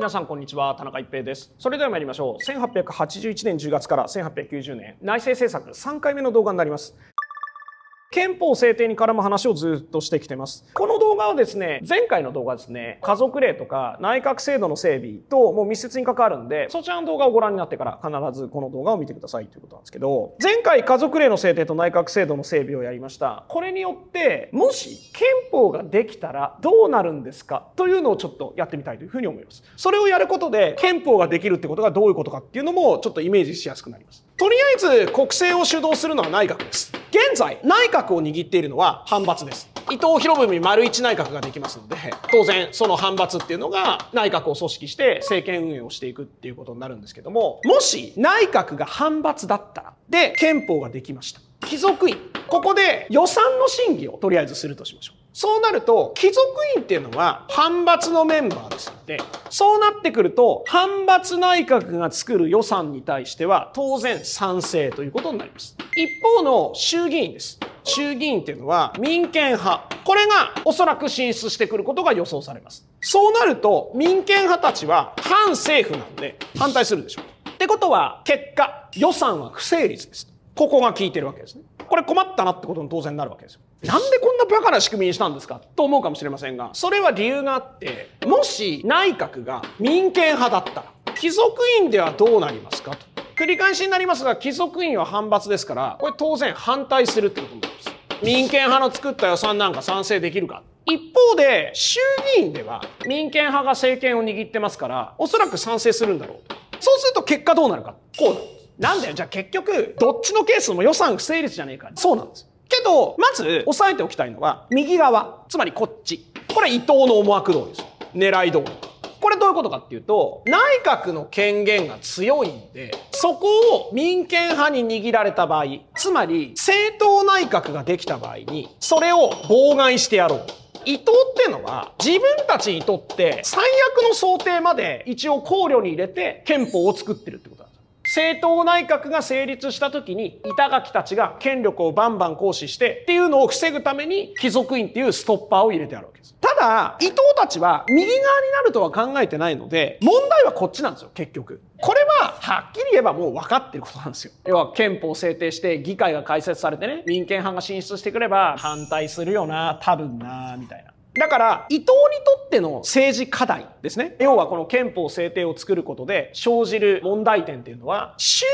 皆さんこんにちは田中一平ですそれでは参りましょう1881年10月から1890年内政政策3回目の動画になります憲法制定に絡む話をずっとしてきてます。この動画はですね、前回の動画ですね、家族例とか内閣制度の整備ともう密接に関わるんで、そちらの動画をご覧になってから必ずこの動画を見てくださいということなんですけど、前回家族例の制定と内閣制度の整備をやりました。これによって、もし憲法ができたらどうなるんですかというのをちょっとやってみたいというふうに思います。それをやることで憲法ができるってことがどういうことかっていうのもちょっとイメージしやすくなります。とりあえず国政を主導するのは内閣です。現在、内閣を握っているのは反発です。伊藤博文丸一内閣ができますので、当然その反発っていうのが内閣を組織して政権運営をしていくっていうことになるんですけども、もし内閣が反発だったら、で、憲法ができました。貴族院。ここで予算の審議をとりあえずするとしましょう。そうなると、貴族院っていうのは反発のメンバーですので、そうなってくると、反発内閣が作る予算に対しては、当然賛成ということになります。一方の衆議院です。衆議院っていうのは民権派。これがおそらく進出してくることが予想されます。そうなると、民権派たちは反政府なんで反対するでしょう。ってことは、結果、予算は不成立です。ここが効いてるわけですね。これ困ったなってことも当然になるわけですよ。なんでこんなバカな仕組みにしたんですかと思うかもしれませんが、それは理由があって、もし内閣が民権派だったら、貴族院ではどうなりますかと。繰り返しになりますが、貴族院は反発ですから、これ当然反対するってことになります。民権派の作った予算なんか賛成できるか。一方で、衆議院では民権派が政権を握ってますから、おそらく賛成するんだろうと。そうすると結果どうなるか。こうなるんです。なんだよ、じゃあ結局、どっちのケースも予算不成立じゃねえか。そうなんです。けど、まず、押さえておきたいのは、右側。つまりこっち。これ伊藤の思惑通りです。狙い通り。これどういうことかっていうと、内閣の権限が強いんで、そこを民権派に握られた場合、つまり政党内閣ができた場合に、それを妨害してやろう。伊藤ってのは自分たちにとって最悪の想定まで一応考慮に入れて憲法を作ってるってこと。政党内閣が成立した時に板垣たちが権力をバンバン行使してっていうのを防ぐために貴族院っていうストッパーを入れてあるわけです。ただ、伊藤たちは右側になるとは考えてないので、問題はこっちなんですよ、結局。これは、はっきり言えばもう分かってることなんですよ。要は、憲法を制定して、議会が開設されてね、民権派が進出してくれば、反対するよな、多分な、みたいな。だから伊藤にとっての政治課題ですね要はこの憲法制定を作ることで生じる問題点っていうのは衆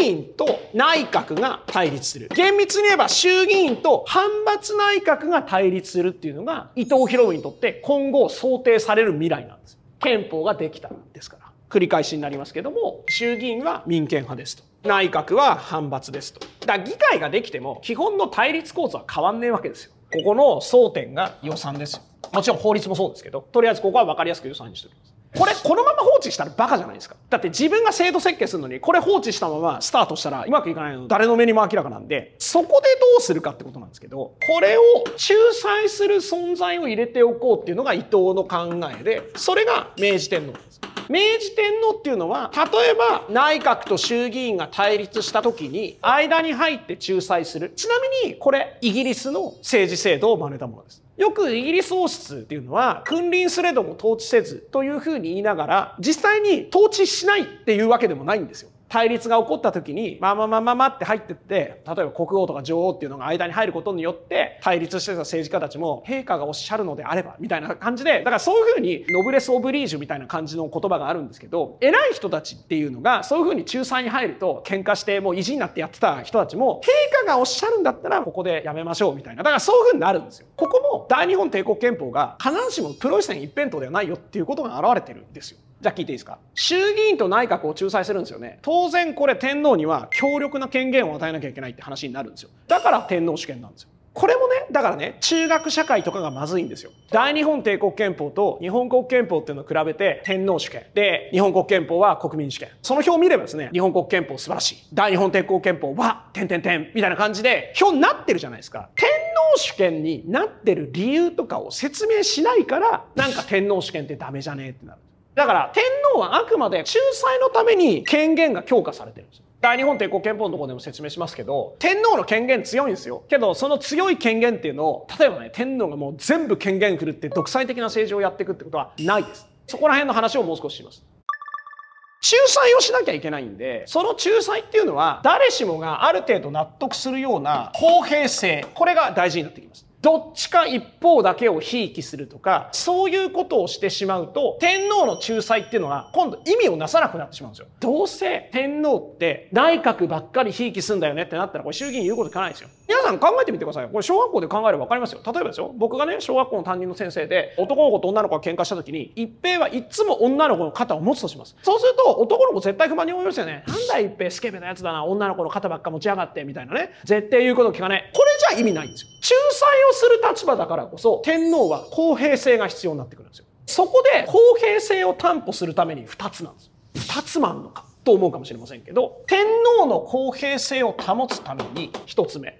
議院と内閣が対立する厳密に言えば衆議院と反発内閣が対立するっていうのが伊藤博文にとって今後想定される未来なんです憲法ができたんですから繰り返しになりますけども衆議院は民権派ですと内閣は反発ですとだから議会ができても基本の対立構図は変わんねえわけですよここの争点が予算ですよ。もちろん法律もそうですけど、とりあえずここは分かりやすく予算にしておきます。これ、このまま放置したらバカじゃないですか。だって自分が制度設計するのに、これ放置したままスタートしたらうまくいかないの誰の目にも明らかなんで、そこでどうするかってことなんですけど、これを仲裁する存在を入れておこうっていうのが伊藤の考えで、それが明治天皇です。明治天皇っていうのは、例えば内閣と衆議院が対立した時に、間に入って仲裁する。ちなみに、これ、イギリスの政治制度を真似たものです。よくイギリス王室っていうのは、君臨すれども統治せずというふうに言いながら、実際に統治しないっていうわけでもないんですよ。対立が起こった時にまあまあまあまあまあって入ってって例えば国王とか女王っていうのが間に入ることによって対立してた政治家たちも陛下がおっしゃるのであればみたいな感じでだからそういうふうにノブレス・オブリージュみたいな感じの言葉があるんですけど偉い人たちっていうのがそういうふうに仲裁に入ると喧嘩してもう意地になってやってた人たちも陛下がおっしゃるんだったらここでやめましょうみたいなだからそういうふうになるんですよ。ここも大日本帝国憲法が必ずしもプロイセン一辺倒ではないよっていうことが現れてるんですよ。じゃあ聞いていいですか衆議院と内閣を仲裁するんですよね当然これ天皇には強力な権限を与えなきゃいけないって話になるんですよだから天皇主権なんですよこれもねだからね中学社会とかがまずいんですよ大日本帝国憲法と日本国憲法っていうのを比べて天皇主権で日本国憲法は国民主権その表を見ればですね日本国憲法素晴らしい大日本帝国憲法はててんんてん、みたいな感じで表になってるじゃないですか天皇主権になってる理由とかを説明しないからなんか天皇主権ってダメじゃねえってなるだから天皇はあくまで仲裁のために権限が強化されてるんですよ。大日本帝国憲法のところでも説明しますけど、天皇の権限強いんですよ。けど、その強い権限っていうのを、例えばね、天皇がもう全部権限振るって独裁的な政治をやっていくってことはないです。そこら辺の話をもう少しします。仲裁をしなきゃいけないんで、その仲裁っていうのは、誰しもがある程度納得するような公平性、これが大事になってきます。どっちか一方だけをひいするとか、そういうことをしてしまうと、天皇の仲裁っていうのは今度意味をなさなくなってしまうんですよ。どうせ天皇って内閣ばっかりひいきすんだよねってなったら、これ衆議院言うこと聞かないですよ。皆さん考えてみてください。これ小学校で考えれば分かりますよ。例えばですよ、僕がね、小学校の担任の先生で、男の子と女の子が喧嘩した時に、一平はいつも女の子の肩を持つとします。そうすると、男の子絶対不満に思いますよね。なんだ一平スケベなやつだな、女の子の肩ばっか持ち上がって、みたいなね。絶対言うこと聞かない。これじゃ意味ないんですよ。仲裁をする立場だからこそ天皇は公平性が必要になってくるんですよそこで公平性を担保するために2つなんです2つもあるのかと思うかもしれませんけど天皇の公平性を保つために1つ目例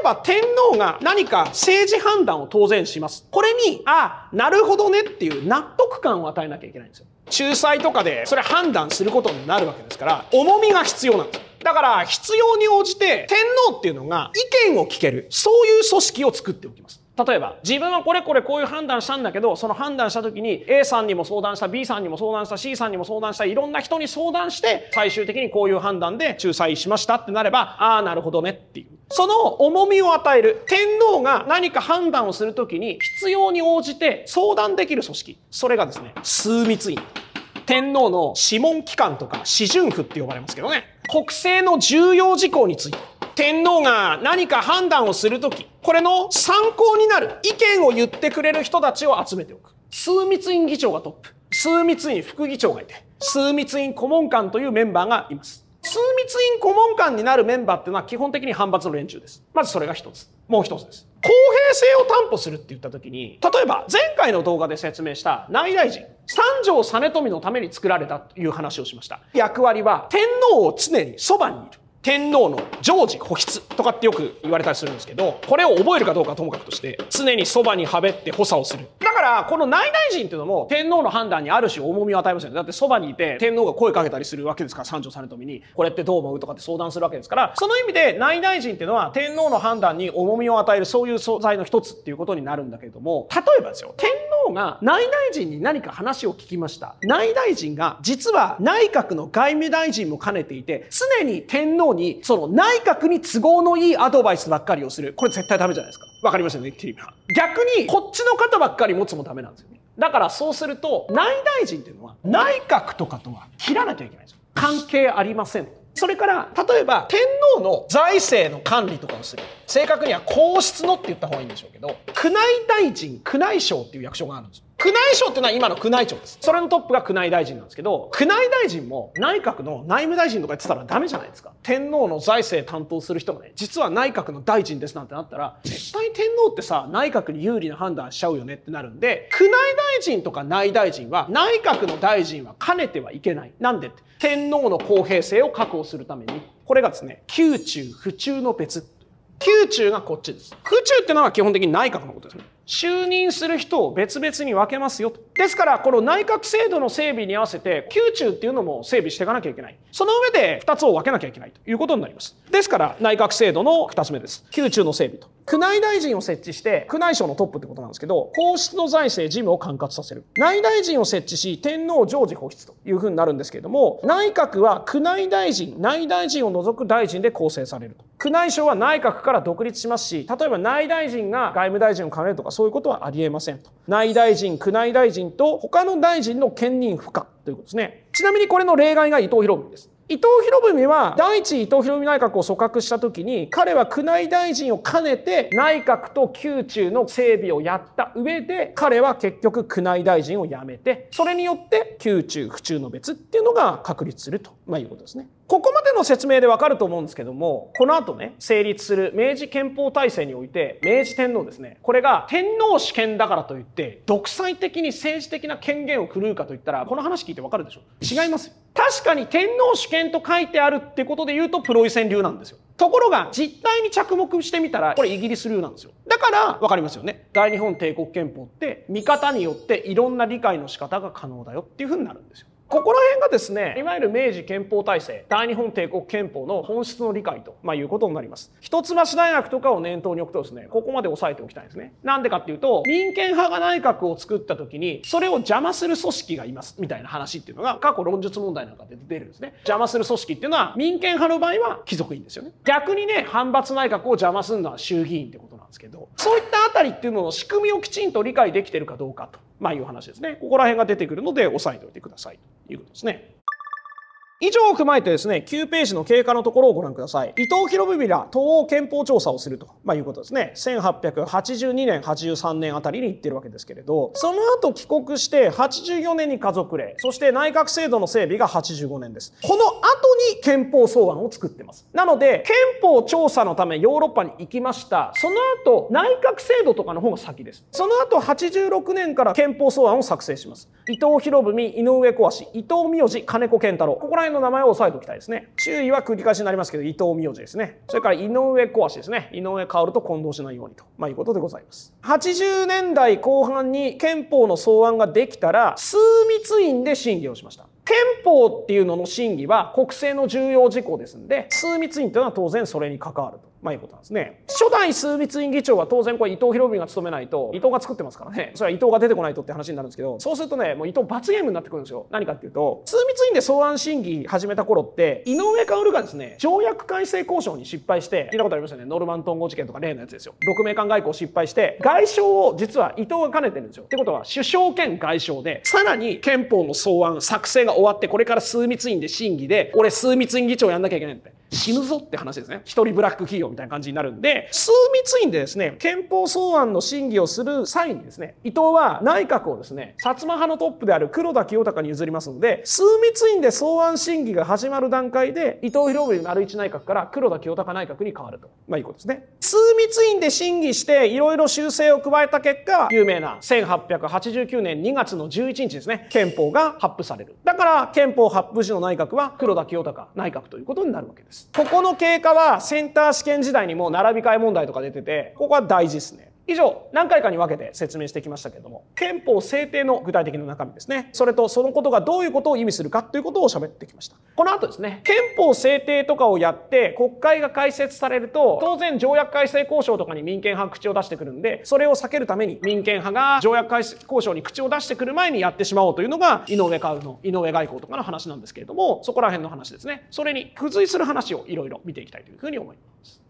えば天皇が何か政治判断を当然しますこれにあなるほどねっていう納得感を与えなきゃいけないんですよ仲裁とかでそれ判断することになるわけですから重みが必要なんですだから必要に応じて天皇っていうのが意見を聞ける、そういう組織を作っておきます。例えば、自分はこれこれこういう判断したんだけど、その判断した時に A さんにも相談した、B さんにも相談した、C さんにも相談した、いろんな人に相談して、最終的にこういう判断で仲裁しましたってなれば、ああ、なるほどねっていう。その重みを与える。天皇が何か判断をするときに、必要に応じて相談できる組織。それがですね、枢密院。天皇の諮問機関とか諮巡府って呼ばれますけどね。国政の重要事項について、天皇が何か判断をするとき、これの参考になる意見を言ってくれる人たちを集めておく。枢密院議長がトップ。枢密院副議長がいて、枢密院顧問官というメンバーがいます。枢密院顧問官になるメンバーっていうのは基本的に反発の連中です。まずそれが一つ。もう一つです。公平性を担保するって言った時に、例えば前回の動画で説明した内大臣、三条実富のために作られたという話をしました。役割は天皇を常にそばにいる。天皇の常時保筆とかってよく言われたりするんですけど、これを覚えるかどうかともかくとして、常にそばにはべって補佐をする。だから、この内大臣っていうのも天皇の判断にある種重みを与えますよね。だってそばにいて天皇が声かけたりするわけですから、三条さんのために、これってどう思うとかって相談するわけですから、その意味で内大臣っていうのは天皇の判断に重みを与えるそういう素材の一つっていうことになるんだけれども、例えばですよ、天皇が内大臣に何か話を聞きました内大臣が実は内閣の外務大臣も兼ねていて常に天皇にその内閣に都合のいいアドバイスばっかりをするこれ絶対ダメじゃないですか分かりましたねテレビは逆にこっちの方ばっかり持つもダメなんですよねだからそうすると内大臣っていうのは内閣とかとは切らなきゃいけないんですよ関係ありませんそれから例えば天皇の財政の管理とかをする正確には皇室のって言った方がいいんでしょうけど宮内大臣宮内省っていう役所があるんですよ宮内省ってのは今の宮内庁です。それのトップが宮内大臣なんですけど、宮内大臣も内閣の内務大臣とか言ってたらダメじゃないですか。天皇の財政担当する人がね、実は内閣の大臣ですなんてなったら、絶対天皇ってさ、内閣に有利な判断しちゃうよねってなるんで、宮内大臣とか内大臣は、内閣の大臣は兼ねてはいけない。なんでって。天皇の公平性を確保するために。これがですね、宮中、府中の別。宮中がこっちです。宮中ってのは基本的に内閣のことですね。就任する人を別々に分けますよと。ですから、この内閣制度の整備に合わせて、宮中っていうのも整備していかなきゃいけない。その上で2つを分けなきゃいけないということになります。ですから、内閣制度の2つ目です。宮中の整備と。宮内大臣を設置して、宮内省のトップってことなんですけど、皇室の財政事務を管轄させる。内大臣を設置し、天皇常時保室というふうになるんですけれども、内閣は宮内大臣、内大臣を除く大臣で構成されると。宮内省は内閣から独立しますし、例えば内大臣が外務大臣を兼ねるとかそういうことはありえませんと。内大臣、宮内大臣と他の大臣の兼任不可ということですね。ちなみにこれの例外が伊藤博文です。伊藤博文は第一伊藤博文内閣を組閣した時に彼は宮内大臣を兼ねて内閣と宮中の整備をやった上で彼は結局宮内大臣を辞めてそれによって宮中府中の別っていうのが確立するとまあ、いうことですね。ここまでの説明でわかると思うんですけども、この後ね、成立する明治憲法体制において、明治天皇ですね、これが天皇主権だからといって、独裁的に政治的な権限を狂うかといったら、この話聞いてわかるでしょ違います確かに天皇主権と書いてあるってことで言うとプロイセン流なんですよ。ところが実態に着目してみたらこれイギリス流なんですよ。だから分かりますよね。大日本帝国憲法って見方によっていろんな理解の仕方が可能だよっていうふうになるんですよ。ここら辺がですねいわゆる明治憲法体制大日本帝国憲法の本質の理解と、まあ、いうことになります一橋大学とかを念頭に置くとですねここまで押さえておきたいんですねなんでかっていうと民権派が内閣を作った時にそれを邪魔する組織がいますみたいな話っていうのが過去論述問題なんかで出るんですね邪魔する組織っていうのは民権派の場合は貴族院ですよね逆にね反発内閣を邪魔するのは衆議院ってことなんですけどそういったあたりっていうのの仕組みをきちんと理解できてるかどうかとまあ、いう話ですねここら辺が出てくるので押さえておいてくださいということですね。以上を踏まえてですね、9ページの経過のところをご覧ください。伊藤博文ら東欧憲法調査をすると、まあ、いうことですね。1882年、83年あたりに行ってるわけですけれど、その後帰国して84年に家族令、そして内閣制度の整備が85年です。このに憲法草案を作ってます。なので、憲法調査のためヨーロッパに行きました。その後、内閣制度とかの方が先です。その後、86年から憲法草案を作成します。伊藤博文、井上小足、伊藤明治、金子健太郎。ここら辺の名前を押さえておきたいですね。注意は繰り返しになりますけど、伊藤明治ですね。それから井上小足ですね。井上薫と混同しないようにと、まあ、いうことでございます。80年代後半に憲法の草案ができたら、枢密院で審議をしました。憲法っていうのの審議は国政の重要事項ですんで、枢密院というのは当然それに関わると。まあ、いいことなんですね。初代枢密院議長は当然これ伊藤博文が務めないと、伊藤が作ってますからね。それは伊藤が出てこないとって話になるんですけど、そうするとね、もう伊藤罰ゲームになってくるんですよ。何かっていうと、枢密院で草案審議始めた頃って、井上薫がですね、条約改正交渉に失敗して、聞いたことありましたね。ノルマントン号事件とか例のやつですよ。六名間外交失敗して、外相を実は伊藤が兼ねてるんですよ。ってことは、首相兼外相で、さらに憲法の草案、作成が終わって、これから枢密院で審議で、俺枢密院議長やんなきゃいけないって。死ぬぞって話ですね。一人ブラック企業みたいな感じになるんで、枢密院でですね、憲法草案の審議をする際にですね、伊藤は内閣をですね、薩摩派のトップである黒田清隆に譲りますので、枢密院で草案審議が始まる段階で、伊藤博文丸一内閣から黒田清隆内閣に変わると。まあいいことですね。枢密院で審議して、いろいろ修正を加えた結果、有名な1889年2月の11日ですね、憲法が発布される。だから、憲法発布時の内閣は黒田清隆内閣ということになるわけです。ここの経過はセンター試験時代にも並び替え問題とか出てて、ここは大事ですね。以上何回かに分けて説明してきましたけれども憲法制定の具体的な中身ですねそれとそのことがどういうことを意味するかということを喋ってきましたこの後ですね憲法制定とかをやって国会が開設されると当然条約改正交渉とかに民権派口を出してくるんでそれを避けるために民権派が条約改正交渉に口を出してくる前にやってしまおうというのが井上薫の井上外交とかの話なんですけれどもそこら辺の話ですねそれに付随する話をいろいろ見ていきたいというふうに思います